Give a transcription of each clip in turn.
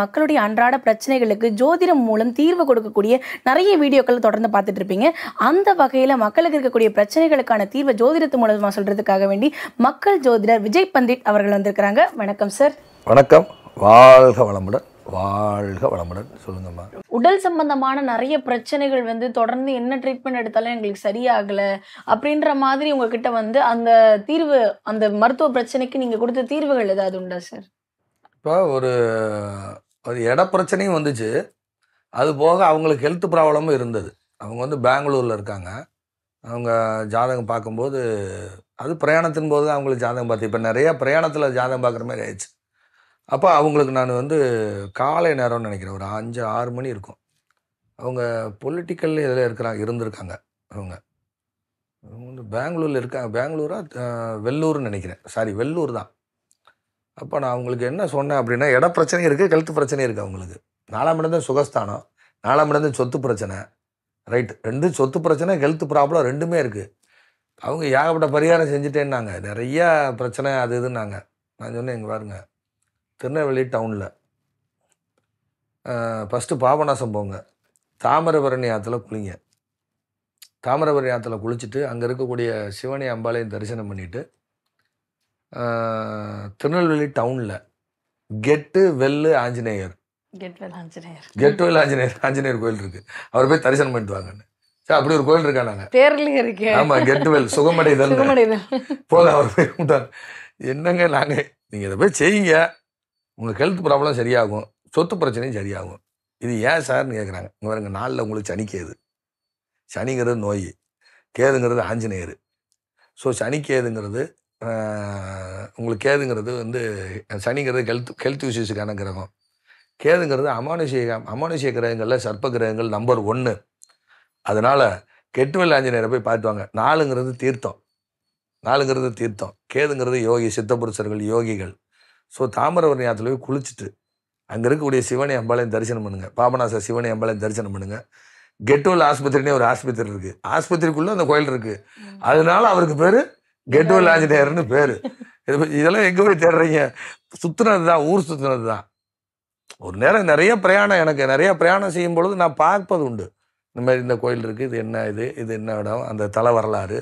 மக்களுடைய அன்றாட பிரச்சனைகளுக்கு ஜோதிடம் மூலம் தீர்வு கொடுக்கக்கூடிய நிறைய வீடியோக்கள் தொடர்ந்து பார்த்துட்டு இருப்பீங்க அந்த வகையில் மக்களுக்கு இருக்கக்கூடிய பிரச்சனைகளுக்கான தீர்வை ஜோதிடத்து மூலமாக சொல்றதுக்காக வேண்டி மக்கள் ஜோதிடர் விஜய் பண்டிட் அவர்கள் வந்திருக்கிறாங்க வணக்கம் சார் வணக்கம் வாழ்க வளமுடன் வாழ்க வளமுடன் சொல்லுங்கம்மா உடல் சம்பந்தமான நிறைய பிரச்சனைகள் வந்து தொடர்ந்து என்ன ட்ரீட்மெண்ட் எடுத்தாலும் எங்களுக்கு சரியாகல அப்படின்ற மாதிரி உங்ககிட்ட வந்து அந்த தீர்வு அந்த மருத்துவ பிரச்சனைக்கு நீங்க கொடுத்த தீர்வுகள் ஏதாவது உண்டா சார் இப்போ ஒரு அது இட பிரச்சனையும் வந்துச்சு அது போக அவங்களுக்கு ஹெல்த் ப்ராப்ளமும் இருந்தது அவங்க வந்து பெங்களூரில் இருக்காங்க அவங்க ஜாதகம் பார்க்கும்போது அது பிரயாணத்தின் போது தான் அவங்களுக்கு ஜாதகம் பார்த்து இப்போ நிறையா பிரயாணத்தில் ஜாதகம் பார்க்குற மாதிரி ஆயிடுச்சு அப்போ அவங்களுக்கு நான் வந்து காலை நேரம்னு நினைக்கிறேன் ஒரு அஞ்சு ஆறு மணி இருக்கும் அவங்க பொலிட்டிக்கல் இதில் இருக்கிறாங்க இருந்திருக்காங்க அவங்க அவங்க வந்து பெங்களூரில் இருக்காங்க பெங்களூராக வெள்ளூர்னு நினைக்கிறேன் சாரி வெள்ளூர் தான் அப்போ நான் அவங்களுக்கு என்ன சொன்னேன் அப்படின்னா இட பிரச்சனையும் இருக்குது கெழுத்து பிரச்சனையும் இருக்குது அவங்களுக்கு நாலாம் இடம் தான் சுகஸ்தானம் நாலாம் இடம் தான் சொத்து பிரச்சனை ரைட் ரெண்டும் சொத்து பிரச்சனை ஹெல்த் ப்ராப்ளம் ரெண்டுமே இருக்குது அவங்க ஏகப்பட்ட பரிகாரம் செஞ்சுட்டேன்னாங்க நிறையா பிரச்சனை அது இதுன்னாங்க நான் சொன்னேன் எங்கள் பாருங்க திருநெல்வேலி டவுனில் ஃபஸ்ட்டு பாபநாசம் போங்க தாமிரபரணி ஆற்றுல குளிங்க தாமிரபரணி ஆற்றுல குளிச்சுட்டு அங்கே இருக்கக்கூடிய சிவனி அம்பாலையும் தரிசனம் பண்ணிவிட்டு திருநெல்வேலி டவுனில் கெட்டு வெல்லு ஆஞ்சநேயர் கெட்வேல் ஆஞ்சநேயர் ஆஞ்சநேயர் கோயில் இருக்கு அவர் போய் தரிசனம் பண்ணிட்டு வாங்கன்னு சார் அப்படி ஒரு கோயில் இருக்கா நாங்க தேர்லயே இருக்கு ஆமா கெட்வேல் சுகமடைதல் போக அவர் போய் கும்பிட்டாங்க என்னங்க நாங்க நீங்க இதை போய் செய்யுங்க உங்கள் ஹெல்த் ப்ராப்ளம் சரியாகும் சொத்து பிரச்சனையும் சரியாகும் இது ஏன் சார்னு கேட்குறாங்க இங்கே நாளில் உங்களுக்கு சனி கேது சனிங்கிறது நோய் கேதுங்கிறது ஆஞ்சநேயர் ஸோ சனிக்கேதுங்கிறது உங்களுக்கு கேதுங்கிறது வந்து சனிங்கிறது ஹெல்த் ஹெல்த் இஷ்யூஸுக்கான கிரகம் கேதுங்கிறது அமானுஷிய அமானுஷிய கிரகங்களில் சர்ப்ப கிரகங்கள் நம்பர் ஒன்று அதனால் கெட்டுவெல் ஆஞ்சநேயரை போய் பார்த்துவாங்க நாலுங்கிறது தீர்த்தம் நாலுங்கிறது தீர்த்தம் கேதுங்கிறது யோகி சித்தபுருஷர்கள் யோகிகள் ஸோ தாமிரவரணி ஆற்றுல போய் குளிச்சுட்டு அங்கே இருக்கக்கூடிய சிவனை அம்பாளையும் தரிசனம் பண்ணுங்கள் பாபநாச சிவனை அம்பாளையும் தரிசனம் பண்ணுங்கள் கெட்டுவல் ஆஸ்பத்திரினே ஒரு ஆஸ்பத்திரி இருக்குது ஆஸ்பத்திரிக்குள்ளே அந்த கோயில் இருக்குது அதனால அவருக்கு பேர் கெட்வெல் ஆஞ்சநேயர்னு பேர் இதெல்லாம் எங்கே போய் தேடுறீங்க சுற்றுனது தான் ஊர் சுற்றுனது தான் ஒரு நேரம் நிறைய பிரயாணம் எனக்கு நிறைய பிரயாணம் செய்யும் பொழுது நான் பார்ப்பது உண்டு இந்த மாதிரி இந்த கோயில் இருக்குது இது என்ன இது இது என்ன இடம் அந்த தலை வரலாறு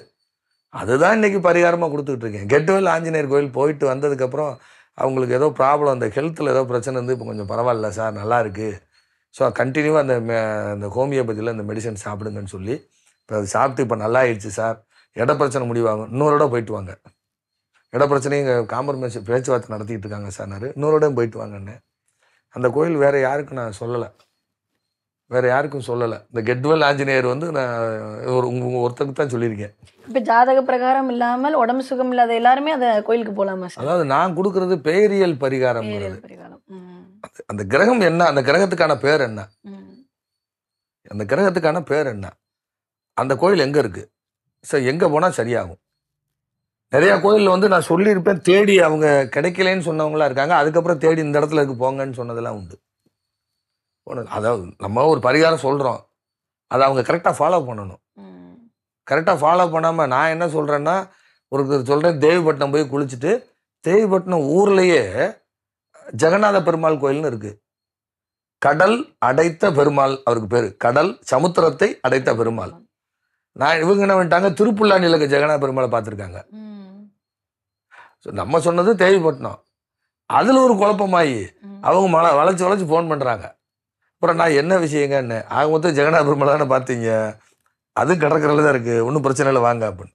அதுதான் இன்றைக்கி பரிகாரமாக கொடுத்துக்கிட்டு இருக்கேன் கெட்வெல் ஆஞ்சநேயர் கோயில் போயிட்டு வந்ததுக்கப்புறம் அவங்களுக்கு ஏதோ ப்ராப்ளம் அந்த ஹெல்த்தில் ஏதோ பிரச்சனை இருந்து இப்போ கொஞ்சம் பரவாயில்ல சார் நல்லா ஸோ கண்டினியூவாக அந்த அந்த ஹோமியோபதியில் அந்த மெடிசன் சாப்பிடுங்கன்னு சொல்லி இப்போ அது சாப்பிட்டு இப்போ நல்லா ஆயிடுச்சு சார் இட பிரச்சனை முடிவாங்க இன்னொரு இடம் போயிட்டு வாங்க இட பிரச்சனையும் இங்கே காம்ப்ரமைஸ் பேச்சுவார்த்தை நடத்திக்கிட்டு இருக்காங்க சார்னாரு இன்னொரு இடம் போயிட்டு வாங்கன்னு அந்த கோயில் வேறு யாருக்கும் நான் சொல்லலை வேறு யாருக்கும் சொல்லலை இந்த கெட்வெல் ஆஞ்சநேயர் வந்து நான் ஒரு உங்க ஒருத்தருக்கு தான் சொல்லியிருக்கேன் இப்போ ஜாதக பிரகாரம் இல்லாமல் உடம்பு சுகம் இல்லாத எல்லாருமே அந்த கோயிலுக்கு போகலாமா அதாவது நான் கொடுக்கறது பேரியல் பரிகாரம் அந்த கிரகம் என்ன அந்த கிரகத்துக்கான பேர் என்ன அந்த கிரகத்துக்கான பேர் என்ன அந்த கோயில் எங்கே இருக்குது சார் எங்கே போனால் சரியாகும் நிறையா கோயிலில் வந்து நான் சொல்லியிருப்பேன் தேடி அவங்க கிடைக்கலன்னு சொன்னவங்களாம் இருக்காங்க அதுக்கப்புறம் தேடி இந்த இடத்துல இருக்கு போங்கன்னு சொன்னதெல்லாம் உண்டு அதாவது நம்ம ஒரு பரிகாரம் சொல்கிறோம் அதை அவங்க கரெக்டாக ஃபாலோ பண்ணணும் கரெக்டாக ஃபாலோ பண்ணாமல் நான் என்ன சொல்கிறேன்னா ஒருத்தர் சொல்கிறேன் தேவிப்பட்டினம் போய் குளிச்சுட்டு தேவிப்பட்டினம் ஊர்லேயே ஜெகநாத பெருமாள் கோயில்னு இருக்குது கடல் அடைத்த பெருமாள் அவருக்கு பேர் கடல் சமுத்திரத்தை அடைத்த பெருமாள் நான் இவங்க என்ன பண்ணிட்டாங்க திருப்புல்லான் நிலக்கு ஜெகநாத பெருமாளை பார்த்துருக்காங்க ஸோ நம்ம சொன்னது தேவைப்பட்டோம் அதில் ஒரு குழப்பமாயி அவங்க மல வளைச்சி வளைச்சி ஃபோன் பண்ணுறாங்க அப்புறம் நான் என்ன விஷயங்கன்னு ஆக மொத்தம் ஜெகநாத பெருமாள் தானே பார்த்தீங்க அது கடற்கரையில் தான் இருக்குது ஒன்றும் பிரச்சனை இல்லை வாங்க அப்படின்னு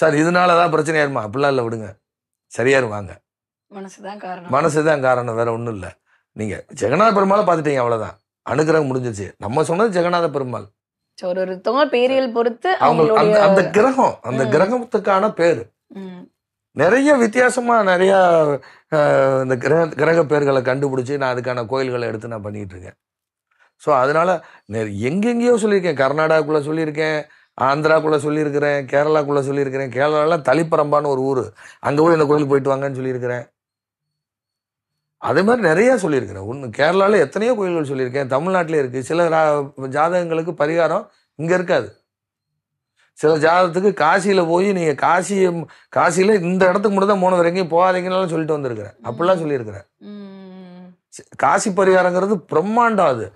சார் இதனால தான் பிரச்சனையாருமா அப்படிலாம் இல்லை விடுங்க சரியாரும் வாங்க மனசு தான் காரணம் வேற ஒன்றும் இல்லை நீங்கள் ஜெகநாத பெருமாளை பார்த்துட்டீங்க அவ்வளோதான் அனுகிரகம் முடிஞ்சிச்சு நம்ம சொன்னது ஜெகநாத பெருமாள் ஒரு ஒருத்தவங்க பேரியல் பொறுத்து அவங்க அந்த கிரகம் அந்த கிரகத்துக்கான பேரு நிறைய வித்தியாசமா நிறைய இந்த கிரக கிரக பேர்களை கண்டுபிடிச்சி நான் அதுக்கான கோயில்களை எடுத்து நான் பண்ணிட்டு இருக்கேன் ஸோ அதனால எங்கெங்கேயோ சொல்லியிருக்கேன் கர்நாடகாக்குள்ள சொல்லியிருக்கேன் ஆந்திராக்குள்ளே சொல்லியிருக்கிறேன் கேரளாக்குள்ளே சொல்லியிருக்கிறேன் கேரளாவில் தளிப்பரம்பான்னு ஒரு ஊர் அங்கே போய் இந்த கோயிலுக்கு போயிட்டு வாங்கன்னு சொல்லியிருக்கிறேன் அதே மாதிரி நிறையா சொல்லியிருக்கிறேன் ஒன்று கேரளாவில் எத்தனையோ கோயில்கள் சொல்லியிருக்கேன் தமிழ்நாட்டிலே இருக்குது சில ஜாதகங்களுக்கு பரிகாரம் இங்கே இருக்காது சில ஜாதகத்துக்கு காசியில் போய் நீங்கள் காசி காசியில் இந்த இடத்துக்கு மட்டும் தான் போனவர் எங்கேயும் சொல்லிட்டு வந்திருக்கிறேன் அப்படிலாம் சொல்லியிருக்கிறேன் காசி பரிகாரங்கிறது பிரம்மாண்டம் அது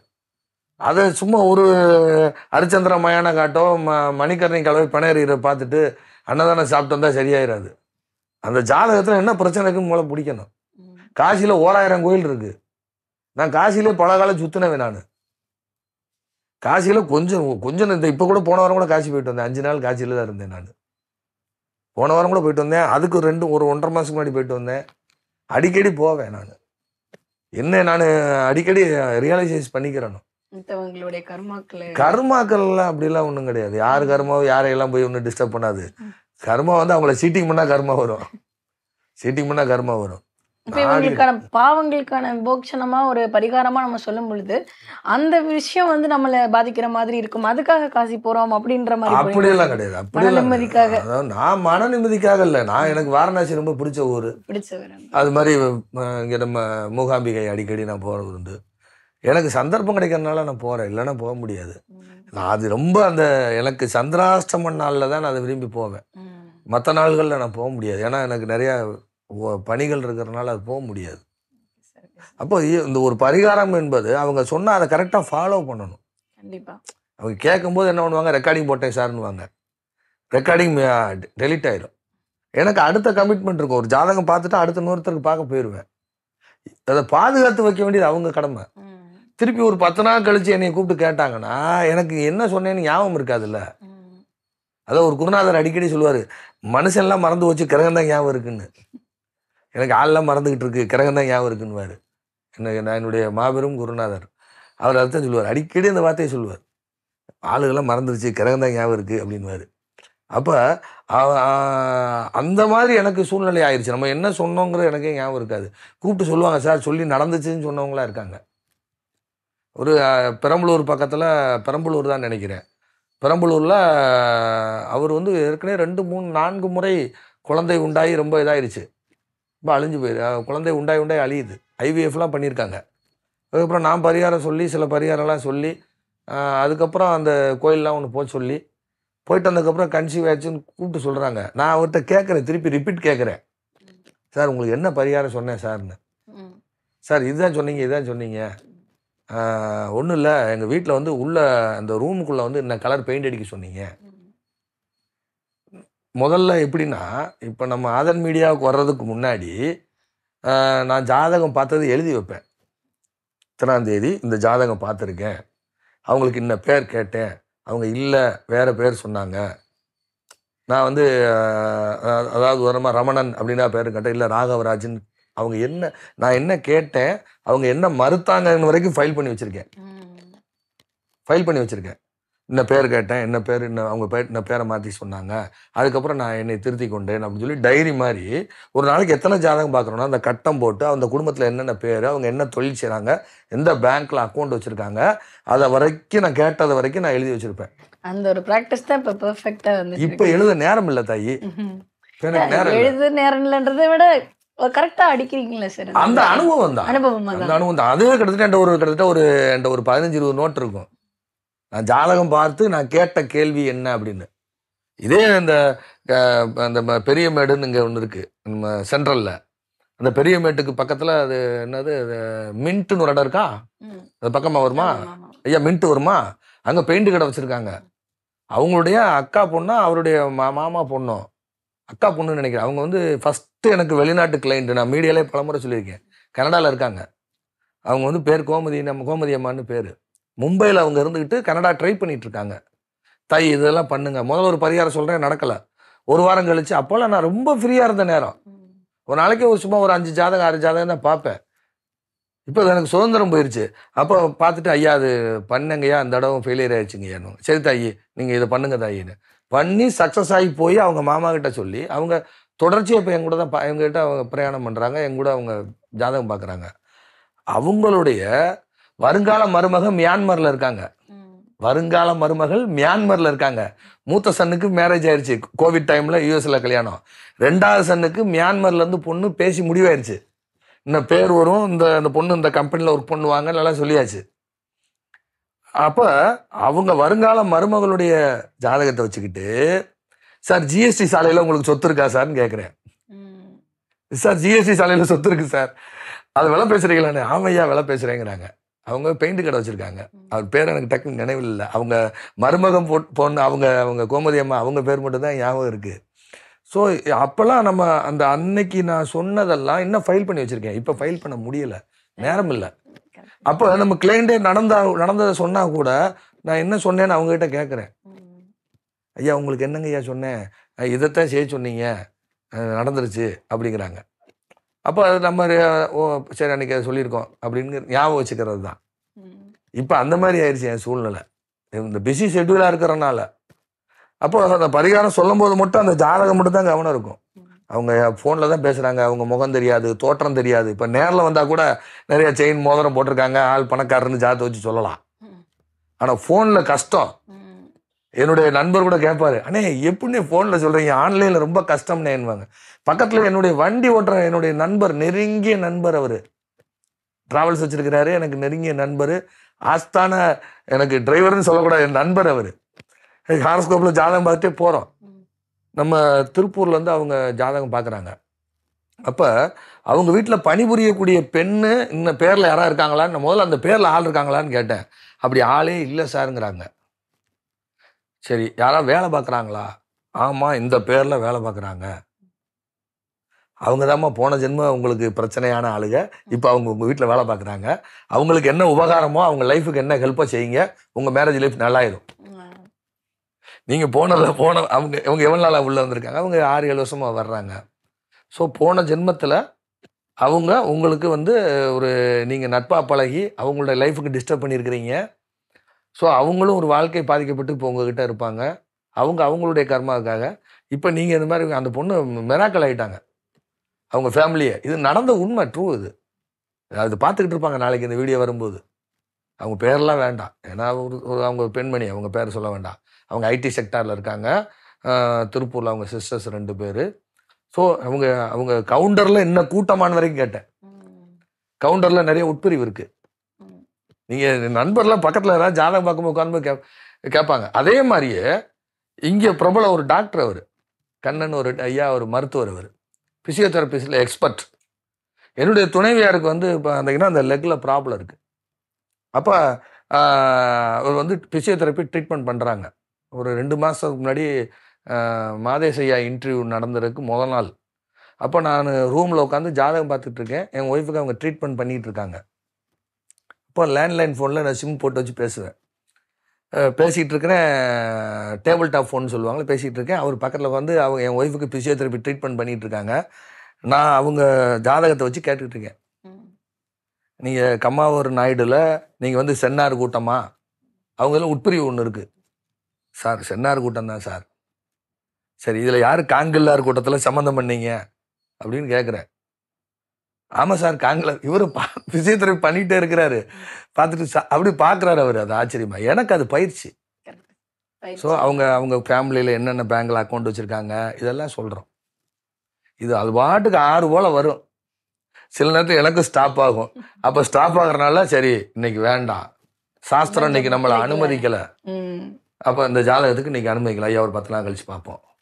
அதை சும்மா ஒரு ஹரிச்சந்திர மயான காட்டோ ம மணிக்கரணி கலவை பணையறீரை பார்த்துட்டு அன்னதானம் சாப்பிட்டு வந்தால் சரியாயிடாது அந்த ஜாதகத்தில் என்ன பிரச்சனைக்குன்னு மூலம் பிடிக்கணும் காசியில் ஓராயிரம் கோயில் இருக்கு நான் காசியில பல காலம் சுத்தினவேன் நான் காசியில கொஞ்சம் கொஞ்சம் இந்த இப்போ கூட போன வாரம் கூட காசி போயிட்டு வந்தேன் அஞ்சு நாள் காசியில் தான் இருந்தேன் நான் போன வாரம் கூட போயிட்டு வந்தேன் அதுக்கு ரெண்டு ஒரு ஒன்றரை மாதத்துக்கு முன்னாடி போயிட்டு வந்தேன் அடிக்கடி போவேன் நான் என்ன நான் அடிக்கடி ரியலைசைஸ் பண்ணிக்கிறேன் மற்றவங்களுடைய கர்மாக்கள்லாம் அப்படிலாம் ஒன்றும் கிடையாது யார் கர்மாவோ யாரையெல்லாம் போய் ஒன்றும் டிஸ்டர்ப் பண்ணாது கர்மா வந்து அவங்கள சீட்டிங் பண்ணால் கர்மா வரும் சீட்டிங் பண்ணால் கர்மா வரும் இவங்களுக்கான பாவங்களுக்கான போக்ஷனமா ஒரு பரிகாரமா நம்ம சொல்லும் பொழுது அந்த விஷயம் வந்து நம்மளை பாதிக்கிற மாதிரி இருக்கும் அதுக்காக காசி போறோம் அப்படின்ற மாதிரி அப்படி எல்லாம் கிடையாது அப்படி நிம்மதிக்காக நான் மன நிம்மதிக்காக இல்லை நான் எனக்கு வாரணாசி ரொம்ப பிடிச்ச ஊரு பிடிச்ச அது மாதிரி நம்ம மூகாம்பிகை அடிக்கடி நான் போறது உண்டு எனக்கு சந்தர்ப்பம் கிடைக்கிறதுனால நான் போகிறேன் இல்லைன்னா போக முடியாது நான் அது ரொம்ப அந்த எனக்கு சந்திராஷ்டம நாளில் தான் நான் அதை விரும்பி போவேன் மற்ற நாள்களில் நான் போக முடியாது ஏன்னா எனக்கு நிறையா பணிகள் இருக்கிறதுனால அது போக முடியாது அப்போ இந்த ஒரு பரிகாரம் என்பது அவங்க சொன்னால் அதை கரெக்டாக ஃபாலோ பண்ணணும் கண்டிப்பாக அவங்க கேட்கும்போது என்ன பண்ணுவாங்க ரெக்கார்டிங் போட்டேன் சார்னுவாங்க ரெக்கார்டிங் டெலிட் ஆயிடும் எனக்கு அடுத்த கமிட்மெண்ட் இருக்கும் ஒரு ஜாதகம் பார்த்துட்டு அடுத்த இன்னொருத்தருக்கு பார்க்க போயிடுவேன் அதை பாதுகாத்து வைக்க வேண்டியது அவங்க கடமை திருப்பி ஒரு பத்து நாள் கழிச்சு என்னை கூப்பிட்டு கேட்டாங்கன்னா எனக்கு என்ன சொன்னேன்னு ஞாபகம் இருக்காதுல்ல அதான் ஒரு குருநாதர் அடிக்கடி சொல்லுவார் மனுஷன்லாம் மறந்து வச்சு கிரகம் தான் ஞாபகம் இருக்குன்னு எனக்கு ஆள்லாம் மறந்துக்கிட்டு இருக்கு கிரகம் தான் ஞாபகம் இருக்குன்னு என்ன நான் என்னுடைய மாபெரும் குருநாதர் அவர் தான் சொல்லுவார் அடிக்கடி அந்த வார்த்தையை சொல்லுவார் ஆளுகள்லாம் மறந்துருச்சு கிரகம் தான் ஞாபகம் இருக்குது அப்படின்வார் அப்போ அந்த மாதிரி எனக்கு சூழ்நிலை ஆயிடுச்சு நம்ம என்ன சொன்னோங்கிறது எனக்கே ஞாபகம் இருக்காது கூப்பிட்டு சொல்லுவாங்க சார் சொல்லி நடந்துச்சுன்னு சொன்னவங்களாம் இருக்காங்க ஒரு பெரம்பலூர் பக்கத்தில் பெரம்பலூர் தான் நினைக்கிறேன் பெரம்பலூரில் அவர் வந்து ஏற்கனவே ரெண்டு மூணு நான்கு முறை குழந்தை உண்டாகி ரொம்ப இதாகிடுச்சு ரொம்ப அழிஞ்சு போயிடுது குழந்தை உண்டாய் உண்டாய் அழியுது ஐவிஎஃப்லாம் பண்ணியிருக்காங்க அதுக்கப்புறம் நான் பரிகாரம் சொல்லி சில பரிகாரம்லாம் சொல்லி அதுக்கப்புறம் அந்த கோயிலெலாம் ஒன்று போக சொல்லி போயிட்டு வந்ததுக்கப்புறம் கன்சீவ் ஆச்சுன்னு கூப்பிட்டு சொல்கிறாங்க நான் அவர்கிட்ட கேட்குறேன் திருப்பி ரிப்பீட் கேட்குறேன் சார் உங்களுக்கு என்ன பரிகாரம் சொன்னேன் சார்னு சார் இதுதான் சொன்னீங்க இதுதான் சொன்னீங்க ஒன்றும் இல்லை எங்கள் வீட்டில் வந்து உள்ளே அந்த ரூமுக்குள்ளே வந்து என்ன கலர் பெயிண்ட் அடிக்க சொன்னீங்க முதல்ல எப்படின்னா இப்போ நம்ம ஆதன் மீடியாவுக்கு வர்றதுக்கு முன்னாடி நான் ஜாதகம் பார்த்தது எழுதி வைப்பேன் இத்தனாந்தேதி இந்த ஜாதகம் பார்த்துருக்கேன் அவங்களுக்கு இன்ன பேர் கேட்டேன் அவங்க இல்லை வேறு பேர் சொன்னாங்க நான் வந்து அதாவது உரமாக ரமணன் அப்படின்னா பேர் கேட்டேன் இல்லை ராகவராஜன் அவங்க என்ன நான் என்ன கேட்டேன் அவங்க என்ன மறுத்தாங்கன்னு வரைக்கும் ஃபைல் பண்ணி வச்சுருக்கேன் ஃபைல் பண்ணி வச்சுருக்கேன் என்ன பேர் கேட்டேன் என்ன பேர் என்ன அவங்க பேர் என்ன பேரை மாற்றி சொன்னாங்க அதுக்கப்புறம் நான் என்னை திருத்தி கொண்டேன் அப்படின்னு சொல்லி டைரி மாதிரி ஒரு நாளைக்கு எத்தனை ஜாதகம் பார்க்குறோன்னா அந்த கட்டம் போட்டு அந்த குடும்பத்தில் என்னென்ன பேர் அவங்க என்ன தொழில் செய்கிறாங்க எந்த பேங்க்கில் அக்கௌண்ட் வச்சுருக்காங்க அதை வரைக்கும் நான் கேட்டது வரைக்கும் நான் எழுதி வச்சுருப்பேன் அந்த ஒரு ப்ராக்டிஸ் தான் இப்போ பர்ஃபெக்டாக வந்து இப்போ எழுத நேரம் இல்லை தாயி எழுத நேரம் இல்லைன்றதை விட கரெக்டா அடிக்கிறீங்களா சார் அந்த அனுபவம் தான் அனுபவம் அந்த அனுபவம் தான் அதுவே கிட்டத்தட்ட ஒரு கிட்டத்தட்ட ஒரு ஒரு பதினஞ்சு இருபது நோட் இருக்கும் நான் ஜாதகம் பார்த்து நான் கேட்ட கேள்வி என்ன அப்படின்னு இதே இந்த அந்த பெரிய மேடுன்னு இங்கே ஒன்று இருக்குது நம்ம சென்ட்ரலில் அந்த பெரிய மேட்டுக்கு பக்கத்தில் அது என்னது மின்ட்டுன்னு ஒரு இடம் இருக்கா அது பக்கமாக வருமா ஐயா மின்ட்டு வருமா அங்கே பெயிண்ட் கடை வச்சுருக்காங்க அவங்களுடைய அக்கா பொண்ணா அவருடைய மா மாமா பொண்ணும் அக்கா பொண்ணுன்னு நினைக்கிறேன் அவங்க வந்து ஃபஸ்ட்டு எனக்கு வெளிநாட்டு கிளைண்ட் நான் மீடியாலே பலமுறை சொல்லியிருக்கேன் கனடாவில் இருக்காங்க அவங்க வந்து பேர் கோமதி நம்ம கோமதி அம்மான்னு பேர் மும்பையில் அவங்க இருந்துக்கிட்டு கனடா ட்ரை பண்ணிட்டு இருக்காங்க தை இதெல்லாம் பண்ணுங்க முதல்ல ஒரு பரிகாரம் சொல்கிறேன் நடக்கலை ஒரு வாரம் கழிச்சு அப்போல்லாம் நான் ரொம்ப ஃப்ரீயாக இருந்த நேரம் ஒரு நாளைக்கு ஒரு சும்மா ஒரு அஞ்சு ஜாதகம் ஆறு ஜாதகம் தான் பார்ப்பேன் இப்போ எனக்கு சுதந்திரம் போயிடுச்சு அப்போ பார்த்துட்டு ஐயா அது பண்ணுங்கய்யா அந்த இடம் ஃபெயிலியர் ஆயிடுச்சுங்கய்யா சரி தாயி நீங்கள் இதை பண்ணுங்க தாயின்னு பண்ணி சக்ஸஸ் ஆகி போய் அவங்க மாமா கிட்ட சொல்லி அவங்க தொடர்ச்சியாக இப்போ எங்கூட தான் எங்ககிட்ட அவங்க பிரயாணம் பண்ணுறாங்க எங்கூட அவங்க ஜாதகம் பார்க்குறாங்க அவங்களுடைய வருங்கால மருமகள் மியான்மரில் இருக்காங்க வருங்கால மருமகள் மியான்மரில் இருக்காங்க மூத்த சன்னுக்கு மேரேஜ் ஆயிடுச்சு கோவிட் டைமில் யூஎஸ்ல கல்யாணம் ரெண்டாவது சன்னுக்கு மியான்மர்லேருந்து பொண்ணு பேசி முடிவாயிருச்சு இந்த பேர் வரும் இந்த இந்த பொண்ணு இந்த கம்பெனியில் ஒர்க் பண்ணுவாங்க நல்லா சொல்லியாச்சு அப்போ அவங்க வருங்கால மருமகளுடைய ஜாதகத்தை வச்சுக்கிட்டு சார் ஜிஎஸ்டி சாலையில் உங்களுக்கு சொத்து இருக்கா சார்னு கேட்குறேன் சார் ஜிஎஸ்டி சாலையில் சொத்து இருக்கு சார் அது வில பேசுறீங்களான்னு ஆமையா வில பேசுறேங்கிறாங்க அவங்க பெயிண்ட் கடை வச்சுருக்காங்க அவர் பேர் எனக்கு டக்குன்னு நினைவில் இல்லை அவங்க மருமகம் போ பொண்ணு அவங்க அவங்க கோமதி அம்மா அவங்க பேர் மட்டும்தான் ஞாபகம் இருக்குது ஸோ அப்போல்லாம் நம்ம அந்த அன்னைக்கு நான் சொன்னதெல்லாம் இன்னும் ஃபைல் பண்ணி வச்சுருக்கேன் இப்போ ஃபைல் பண்ண முடியலை நேரம் இல்லை அப்போ நம்ம கிளைண்டே நடந்தா நடந்ததை சொன்னால் கூட நான் என்ன சொன்னேன்னு அவங்ககிட்ட கேட்குறேன் ஐயா உங்களுக்கு என்னங்க ஐயா சொன்னேன் இதைத்தான் செய்ய சொன்னீங்க நடந்துருச்சு அப்படிங்கிறாங்க அப்போ அது நம்ம ஓ சரி அன்னைக்கு அதை சொல்லியிருக்கோம் அப்படின்னு ஞாபகம் வச்சுக்கிறது தான் இப்போ அந்த மாதிரி ஆயிடுச்சு என் சூழ்நிலை இந்த பிஸி ஷெட்யூலாக இருக்கிறனால அப்போ அந்த பரிகாரம் சொல்லும் போது மட்டும் அந்த ஜாதகம் மட்டும் தான் கவனம் இருக்கும் அவங்க ஃபோனில் தான் பேசுகிறாங்க அவங்க முகம் தெரியாது தோற்றம் தெரியாது இப்போ நேரில் வந்தால் கூட நிறைய செயின் மோதிரம் போட்டிருக்காங்க ஆள் பணக்காரன்னு ஜாதகம் வச்சு சொல்லலாம் ஆனால் ஃபோனில் கஷ்டம் என்னுடைய நண்பர் கூட கேட்பாரு அண்ணே எப்படின்னு ஃபோனில் சொல்கிறீங்க ஆன்லைனில் ரொம்ப கஷ்டம்னேன்வாங்க பக்கத்தில் என்னுடைய வண்டி ஓட்டுற என்னுடைய நண்பர் நெருங்கிய நண்பர் அவர் ட்ராவல்ஸ் வச்சிருக்கிறாரு எனக்கு நெருங்கிய நண்பர் ஆஸ்தான எனக்கு டிரைவர்னு சொல்லக்கூடாது என் நண்பர் அவர் ஹாரஸ்கோப்ல ஜாதகம் பார்த்துட்டே போகிறோம் நம்ம இருந்து அவங்க ஜாதகம் பார்க்குறாங்க அப்போ அவங்க வீட்டில் பணிபுரியக்கூடிய பெண்ணு இன்னும் பேரில் யாராவது இருக்காங்களான்னு முதல்ல அந்த பேரில் ஆள் இருக்காங்களான்னு கேட்டேன் அப்படி ஆளே இல்லை சாருங்கிறாங்க சரி யாராவது வேலை பார்க்குறாங்களா ஆமாம் இந்த பேரில் வேலை பார்க்குறாங்க அவங்க தாம்மா போன ஜென்மம் உங்களுக்கு பிரச்சனையான ஆளுங்க இப்போ அவங்க உங்கள் வீட்டில் வேலை பார்க்குறாங்க அவங்களுக்கு என்ன உபகாரமோ அவங்க லைஃபுக்கு என்ன ஹெல்ப்போ செய்யுங்க உங்கள் மேரேஜ் லைஃப் நல்லாயிடும் நீங்கள் போனதில் போன அவங்க அவங்க எவ்வளோ நாளாக உள்ளே வந்திருக்காங்க அவங்க ஆறு ஏழு வருஷமாக வர்றாங்க ஸோ போன ஜென்மத்தில் அவங்க உங்களுக்கு வந்து ஒரு நீங்கள் நட்பாக பழகி அவங்களோட லைஃபுக்கு டிஸ்டர்ப் பண்ணியிருக்கிறீங்க ஸோ அவங்களும் ஒரு வாழ்க்கை பாதிக்கப்பட்டு இப்போ உங்ககிட்ட இருப்பாங்க அவங்க அவங்களுடைய கர்மாவுக்காக இப்போ நீங்கள் இந்த மாதிரி அந்த பொண்ணு மெராக்கல் ஆகிட்டாங்க அவங்க ஃபேமிலியை இது நடந்த உண்மை ட்ரூ இது அது பார்த்துக்கிட்டு இருப்பாங்க நாளைக்கு இந்த வீடியோ வரும்போது அவங்க பேரெலாம் வேண்டாம் ஏன்னா ஒரு அவங்க பெண்மணி அவங்க பேர் சொல்ல வேண்டாம் அவங்க ஐடி செக்டாரில் இருக்காங்க திருப்பூரில் அவங்க சிஸ்டர்ஸ் ரெண்டு பேர் ஸோ அவங்க அவங்க கவுண்டரில் என்ன கூட்டமான வரைக்கும் கேட்டேன் கவுண்டரில் நிறைய உட்பிரிவு இருக்குது நீங்கள் நண்பர்லாம் பக்கத்தில் ஏதாவது ஜாதகம் பார்க்கும்போது உட்காந்து கே கேட்பாங்க அதே மாதிரியே இங்கே பிரபல ஒரு டாக்டர் அவர் கண்ணன் ஒரு ஐயா ஒரு மருத்துவர் அவர் ஃபிசியோதெரபிஸ்டில் எக்ஸ்பர்ட் என்னுடைய துணைவியாருக்கு வந்து இப்போ அந்த அந்த லெக்கில் ப்ராப்ளம் இருக்குது அப்போ அவர் வந்து ஃபிசியோதெரபி ட்ரீட்மெண்ட் பண்ணுறாங்க ஒரு ரெண்டு மாதத்துக்கு முன்னாடி மாதேசையா இன்டர்வியூ நடந்திருக்கு முதல் நாள் அப்போ நான் ரூமில் உட்காந்து ஜாதகம் பார்த்துட்ருக்கேன் என் ஒய்ஃபுக்கு அவங்க ட்ரீட்மெண்ட் பண்ணிகிட்டு இருக்காங்க இப்போ லேண்ட்லைன் ஃபோனில் நான் சிம் போட்டு வச்சு பேசுவேன் பேசிகிட்டு இருக்கிறேன் டேபிள் டாப் ஃபோன் சொல்லுவாங்க பேசிகிட்டு இருக்கேன் அவர் பக்கத்தில் வந்து அவங்க என் ஒய்ஃபுக்கு ஃபிசியோதெரப்பி ட்ரீட்மெண்ட் பண்ணிகிட்டு இருக்காங்க நான் அவங்க ஜாதகத்தை வச்சு கேட்டுக்கிட்டு இருக்கேன் நீங்கள் கம்மாவூர் நாயுடுல நீங்கள் வந்து சென்னார் கூட்டமா அவங்களும் உட்பிரிவு ஒன்று இருக்குது சார் சென்னார் கூட்டம் தான் சார் சரி இதில் யார் காங்கில்லார் கூட்டத்தில் சம்மந்தம் பண்ணீங்க அப்படின்னு கேட்குறேன் ஆமாம் சார் காங்கிரஸ் இவர் பா பிசியோதெரபி பண்ணிகிட்டே இருக்கிறாரு பார்த்துட்டு சா அப்படி பார்க்குறாரு அவர் அது ஆச்சரியமாக எனக்கு அது பயிற்சி ஸோ அவங்க அவங்க ஃபேமிலியில் என்னென்ன பேங்கில் அக்கௌண்ட் வச்சுருக்காங்க இதெல்லாம் சொல்கிறோம் இது அது பாட்டுக்கு ஆறு போல் வரும் சில நேரத்தில் எனக்கும் ஸ்டாப் ஆகும் அப்போ ஸ்டாப் ஆகுறனால சரி இன்னைக்கு வேண்டாம் சாஸ்திரம் இன்னைக்கு நம்மளை அனுமதிக்கலை அப்போ இந்த ஜாதகத்துக்கு இன்னைக்கு அனுமதிக்கலாம் ஐயா ஒரு பத்து நாள் கழிச்சு பார்ப்போம்